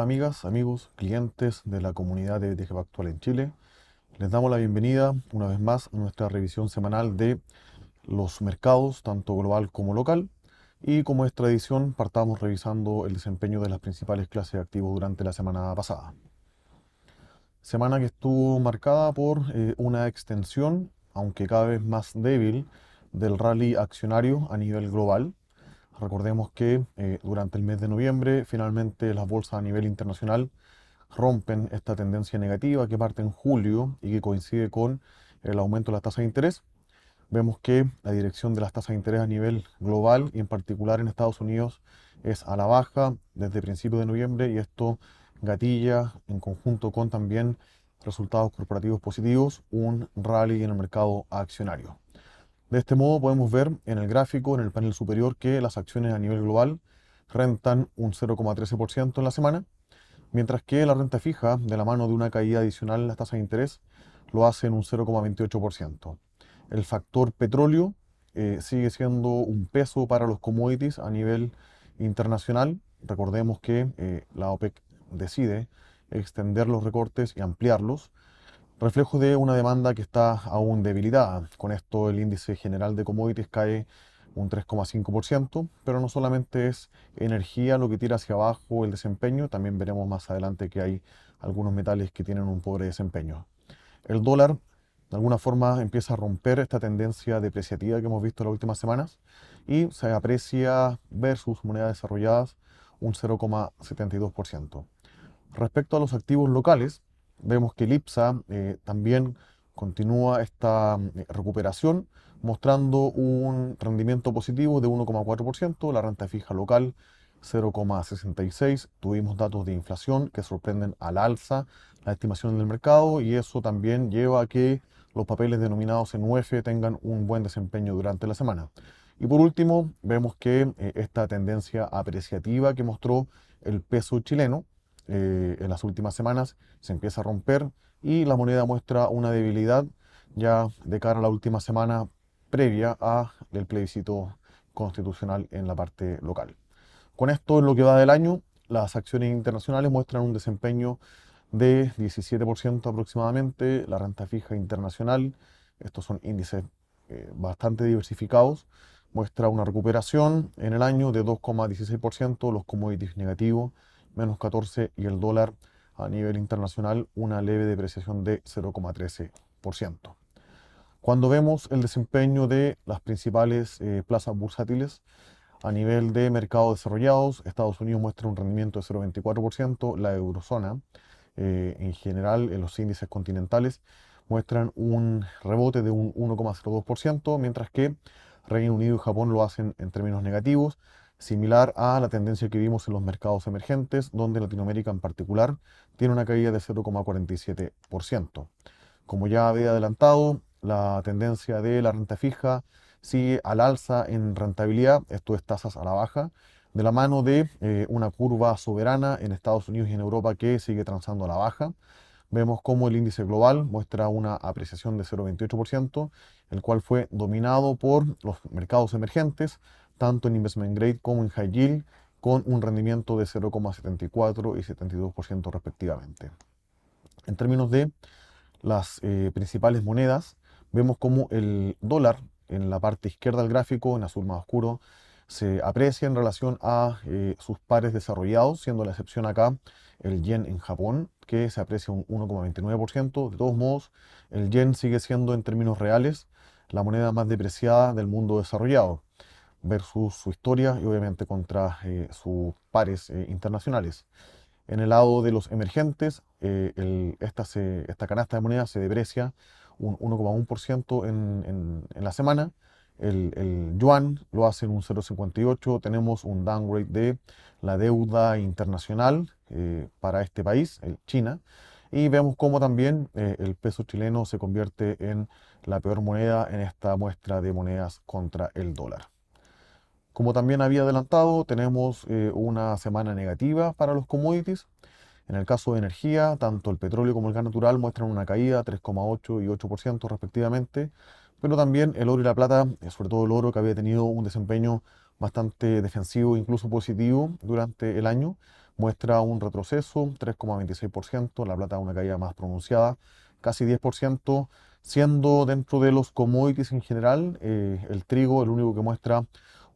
amigas, amigos, clientes de la comunidad de BTG Actual en Chile. Les damos la bienvenida una vez más a nuestra revisión semanal de los mercados, tanto global como local. Y como es tradición, partamos revisando el desempeño de las principales clases de activos durante la semana pasada. Semana que estuvo marcada por eh, una extensión, aunque cada vez más débil, del rally accionario a nivel global, Recordemos que eh, durante el mes de noviembre finalmente las bolsas a nivel internacional rompen esta tendencia negativa que parte en julio y que coincide con el aumento de las tasas de interés. Vemos que la dirección de las tasas de interés a nivel global y en particular en Estados Unidos es a la baja desde principios de noviembre y esto gatilla en conjunto con también resultados corporativos positivos un rally en el mercado accionario. De este modo podemos ver en el gráfico, en el panel superior, que las acciones a nivel global rentan un 0,13% en la semana, mientras que la renta fija, de la mano de una caída adicional en las tasas de interés, lo hace en un 0,28%. El factor petróleo eh, sigue siendo un peso para los commodities a nivel internacional. Recordemos que eh, la OPEC decide extender los recortes y ampliarlos, reflejo de una demanda que está aún debilitada. Con esto el índice general de commodities cae un 3,5%, pero no solamente es energía lo que tira hacia abajo el desempeño, también veremos más adelante que hay algunos metales que tienen un pobre desempeño. El dólar de alguna forma empieza a romper esta tendencia depreciativa que hemos visto en las últimas semanas y se aprecia versus monedas desarrolladas un 0,72%. Respecto a los activos locales, vemos que el IPSA eh, también continúa esta mm, eh, recuperación, mostrando un rendimiento positivo de 1,4%, la renta fija local 0,66. Tuvimos datos de inflación que sorprenden al alza la estimación del mercado y eso también lleva a que los papeles denominados en UF e tengan un buen desempeño durante la semana. Y por último, vemos que eh, esta tendencia apreciativa que mostró el peso chileno eh, en las últimas semanas se empieza a romper y la moneda muestra una debilidad ya de cara a la última semana previa al plebiscito constitucional en la parte local. Con esto, en lo que va del año, las acciones internacionales muestran un desempeño de 17% aproximadamente, la renta fija internacional, estos son índices eh, bastante diversificados, muestra una recuperación en el año de 2,16%, los commodities negativos menos 14 y el dólar a nivel internacional una leve depreciación de 0,13%. Cuando vemos el desempeño de las principales eh, plazas bursátiles, a nivel de mercados desarrollados, Estados Unidos muestra un rendimiento de 0,24%, la eurozona eh, en general en los índices continentales muestran un rebote de un 1,02%, mientras que Reino Unido y Japón lo hacen en términos negativos, similar a la tendencia que vimos en los mercados emergentes, donde Latinoamérica en particular tiene una caída de 0,47%. Como ya había adelantado, la tendencia de la renta fija sigue al alza en rentabilidad, esto es tasas a la baja, de la mano de eh, una curva soberana en Estados Unidos y en Europa que sigue transando a la baja. Vemos cómo el índice global muestra una apreciación de 0,28%, el cual fue dominado por los mercados emergentes, tanto en investment grade como en high yield, con un rendimiento de 0,74 y 72% respectivamente. En términos de las eh, principales monedas, vemos como el dólar en la parte izquierda del gráfico, en azul más oscuro, se aprecia en relación a eh, sus pares desarrollados, siendo la excepción acá el yen en Japón, que se aprecia un 1,29%. De todos modos, el yen sigue siendo en términos reales la moneda más depreciada del mundo desarrollado versus su historia y obviamente contra eh, sus pares eh, internacionales. En el lado de los emergentes, eh, esta, canasta de moneda se deprecia un 1,1% en, en, la semana. El, el, yuan lo hace en un 0,58. Tenemos un downgrade de la deuda internacional para este país, el China. Y vemos cómo también el peso chileno se convierte en la peor moneda en esta muestra de monedas contra el dólar. Como también había adelantado, tenemos eh, una semana negativa para los commodities. En el caso de energía, tanto el petróleo como el gas natural muestran una caída 3,8 y 8% respectivamente, pero también el oro y la plata, eh, sobre todo el oro que había tenido un desempeño bastante defensivo, incluso positivo durante el año, muestra un retroceso 3,26%, la plata una caída más pronunciada, casi 10%, siendo dentro de los commodities en general eh, el trigo el único que muestra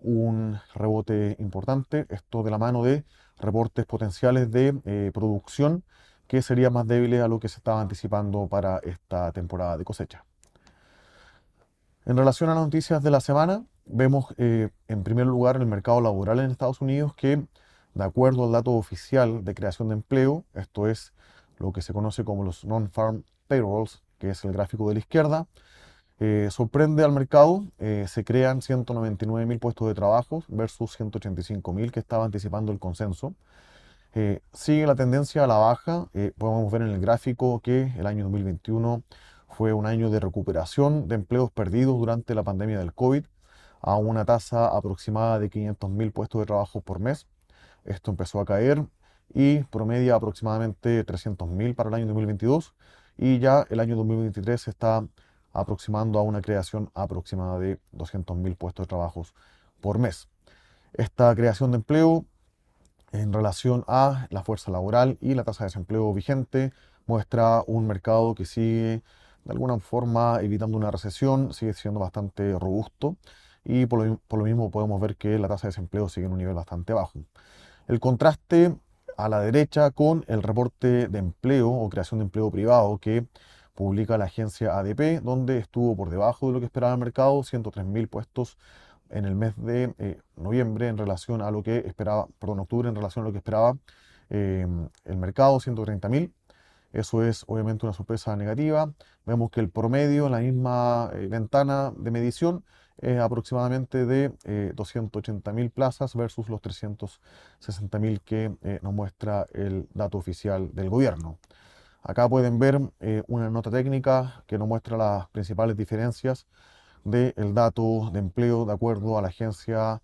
un rebote importante, esto de la mano de reportes potenciales de eh, producción que sería más débil a lo que se estaba anticipando para esta temporada de cosecha. En relación a las noticias de la semana, vemos eh, en primer lugar el mercado laboral en Estados Unidos que, de acuerdo al dato oficial de creación de empleo, esto es lo que se conoce como los non-farm payrolls, que es el gráfico de la izquierda, eh, sorprende al mercado, eh, se crean 199 mil puestos de trabajo versus 185.000 mil que estaba anticipando el consenso. Eh, sigue la tendencia a la baja, podemos ver en el gráfico que el año 2021 fue un año de recuperación de empleos perdidos durante la pandemia del COVID a una tasa aproximada de 500 mil puestos de trabajo por mes. Esto empezó a caer y promedia aproximadamente 300 mil para el año 2022 y ya el año 2023 está aproximando a una creación aproximada de 200.000 puestos de trabajo por mes. Esta creación de empleo en relación a la fuerza laboral y la tasa de desempleo vigente muestra un mercado que sigue de alguna forma evitando una recesión, sigue siendo bastante robusto y por lo, mismo podemos ver que la tasa de desempleo sigue en un nivel bastante bajo. El contraste a la derecha con el reporte de empleo o creación de empleo privado que publica la agencia ADP, donde estuvo por debajo de lo que esperaba el mercado, 103.000 puestos en el mes de eh, noviembre en relación a lo que esperaba, perdón, octubre en relación a lo que esperaba em, el mercado, 130.000. Eso es obviamente una sorpresa negativa. Vemos que el promedio en la misma eh, ventana de medición es aproximadamente de 280.000 eh, plazas versus los 360.000 que nos muestra el dato oficial del gobierno. Acá pueden ver eh, una nota técnica que nos muestra las principales diferencias del el dato de empleo de acuerdo a la agencia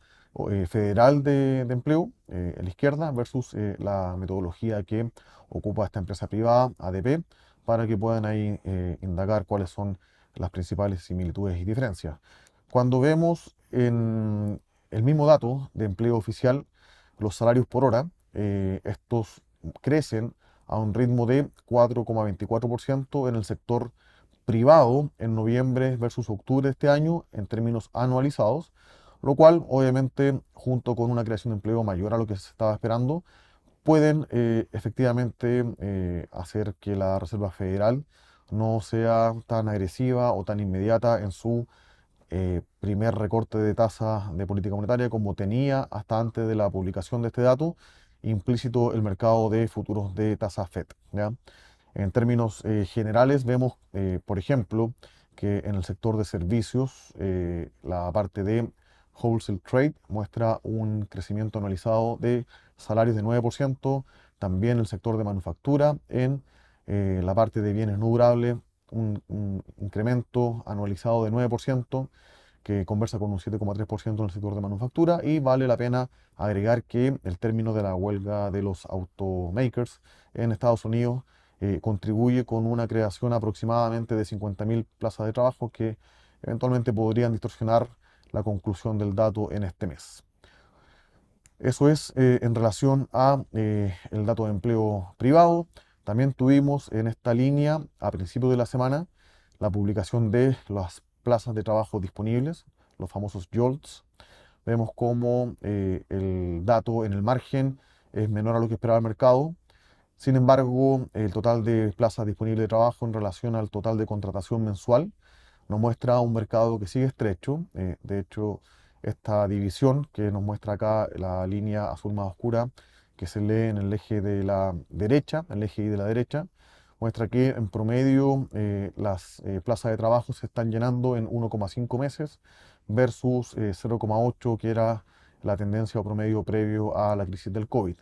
eh, federal de, empleo, eh, en la izquierda, versus la metodología que ocupa esta empresa privada, ADP, para que puedan ahí indagar cuáles son las principales similitudes y diferencias. Cuando vemos en el mismo dato de empleo oficial, los salarios por hora, estos crecen a un ritmo de 4,24% en el sector privado en noviembre versus octubre de este año en términos anualizados, lo cual obviamente junto con una creación de empleo mayor a lo que se estaba esperando, pueden eh, efectivamente eh, hacer que la Reserva Federal no sea tan agresiva o tan inmediata en su eh, primer recorte de tasa de política monetaria como tenía hasta antes de la publicación de este dato implícito el mercado de futuros de tasa FED. En términos eh, generales, vemos, eh, por ejemplo, que en el sector de servicios, eh, la parte de wholesale trade muestra un crecimiento anualizado de salarios de 9%, también el sector de manufactura, en la parte de bienes no durables, un incremento anualizado de 9%, que conversa con un 7,3% en el sector de manufactura y vale la pena agregar que el término de la huelga de los automakers en Estados Unidos eh, contribuye con una creación aproximadamente de 50.000 plazas de trabajo que eventualmente podrían distorsionar la conclusión del dato en este mes. Eso es eh, en relación a eh, el dato de empleo privado. También tuvimos en esta línea a principios de la semana la publicación de las plazas de trabajo disponibles, los famosos JOLTS. Vemos cómo eh, el dato en el margen es menor a lo que esperaba el mercado. Sin embargo, el total de plazas disponibles de trabajo en relación al total de contratación mensual nos muestra un mercado que sigue estrecho. Eh, de hecho, esta división que nos muestra acá la línea azul más oscura que se lee en el eje de la derecha, el eje I de la derecha, muestra que en promedio eh, las eh, plazas de trabajo se están llenando en 1,5 meses versus 0,8 eh, que era la tendencia o promedio previo a la crisis del COVID.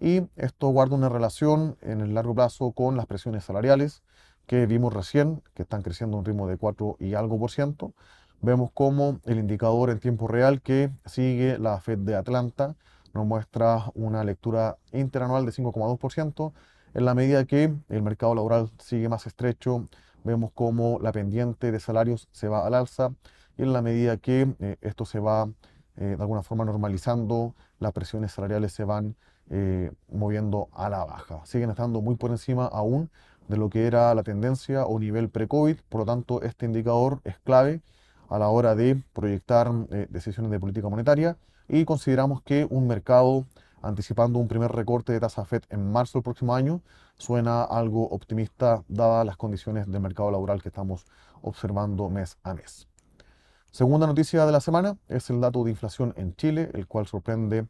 Y esto guarda una relación en el largo plazo con las presiones salariales que vimos recién, que están creciendo a un ritmo de 4 y algo por ciento. Vemos como el indicador en tiempo real que sigue la Fed de Atlanta nos muestra una lectura interanual de 5,2%, en la medida que el mercado laboral sigue más estrecho, vemos cómo la pendiente de salarios se va al alza y en la medida que eh, esto se va eh, de alguna forma normalizando, las presiones salariales se van eh, moviendo a la baja. Siguen estando muy por encima aún de lo que era la tendencia o nivel pre-COVID, por lo tanto este indicador es clave a la hora de proyectar decisiones de política monetaria y consideramos que un mercado anticipando un primer recorte de tasa FED en marzo del próximo año, suena algo optimista dadas las condiciones del mercado laboral que estamos observando mes a mes. Segunda noticia de la semana es el dato de inflación en Chile, el cual sorprende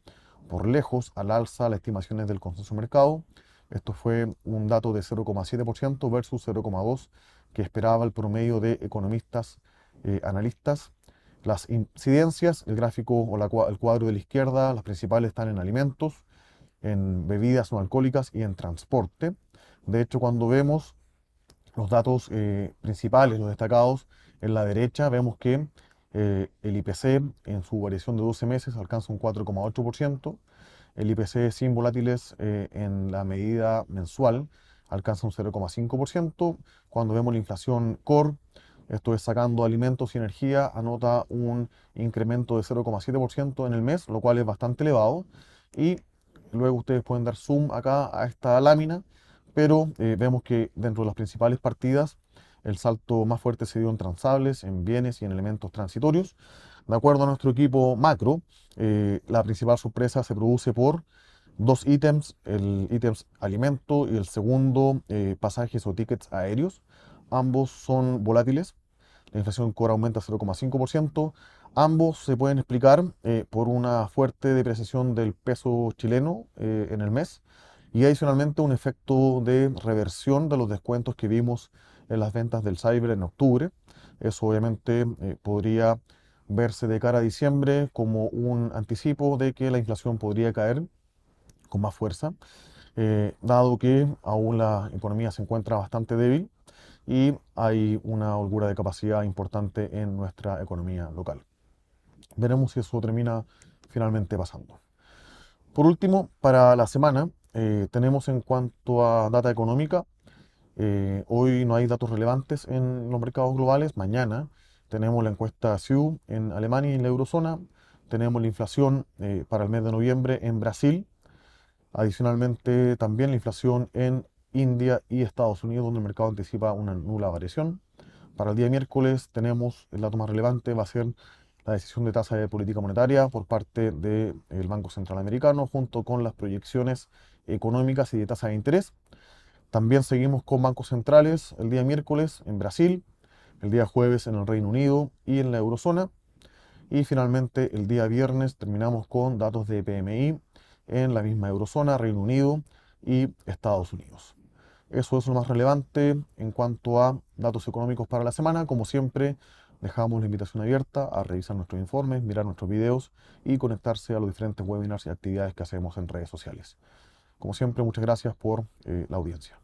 por lejos al alza las estimaciones del consenso mercado. Esto fue un dato de 0,7% versus 0,2% que esperaba el promedio de economistas, eh, analistas las incidencias, el gráfico o el cuadro de la izquierda, las principales están en alimentos, en bebidas no alcohólicas y en transporte. De hecho, cuando vemos los datos eh, principales, los destacados en la derecha, vemos que eh, el IPC en su variación de 12 meses alcanza un 4,8%, el IPC sin volátiles eh, en la medida mensual alcanza un 0,5%, cuando vemos la inflación core, esto es sacando alimentos y energía, anota un incremento de 0,7% en el mes, lo cual es bastante elevado. Y luego ustedes pueden dar zoom acá a esta lámina, pero eh, vemos que dentro de las principales partidas el salto más fuerte se dio en transables, en bienes y en elementos transitorios. De acuerdo a nuestro equipo macro, eh, la principal sorpresa se produce por dos ítems, el ítems alimento y el segundo eh, pasajes o tickets aéreos. Ambos son volátiles, la inflación core aumenta 0,5%. Ambos se pueden explicar eh, por una fuerte depreciación del peso chileno eh, en el mes y adicionalmente un efecto de reversión de los descuentos que vimos en las ventas del cyber en octubre. Eso obviamente eh, podría verse de cara a diciembre como un anticipo de que la inflación podría caer con más fuerza, dado que aún la economía se encuentra bastante débil y hay una holgura de capacidad importante en nuestra economía local. Veremos si eso termina finalmente pasando. Por último, para la semana eh, tenemos en cuanto a data económica, eh, hoy no hay datos relevantes en los mercados globales, mañana tenemos la encuesta CIU en Alemania y en la eurozona, tenemos la inflación eh, para el mes de noviembre en Brasil, adicionalmente también la inflación en India y Estados Unidos, donde el mercado anticipa una nula variación. Para el día miércoles tenemos el dato más relevante, va a ser la decisión de tasa de política monetaria por parte del Banco Central Americano, junto con las proyecciones económicas y de tasa de interés. También seguimos con bancos centrales el día miércoles en Brasil, el día jueves en el Reino Unido y en la eurozona. Y finalmente el día viernes terminamos con datos de PMI en la misma eurozona, Reino Unido y Estados Unidos. Eso es lo más relevante en cuanto a datos económicos para la semana. Como siempre, dejamos la invitación abierta a revisar nuestros informes, mirar nuestros videos y conectarse a los diferentes webinars y actividades que hacemos en redes sociales. Como siempre, muchas gracias por eh, la audiencia.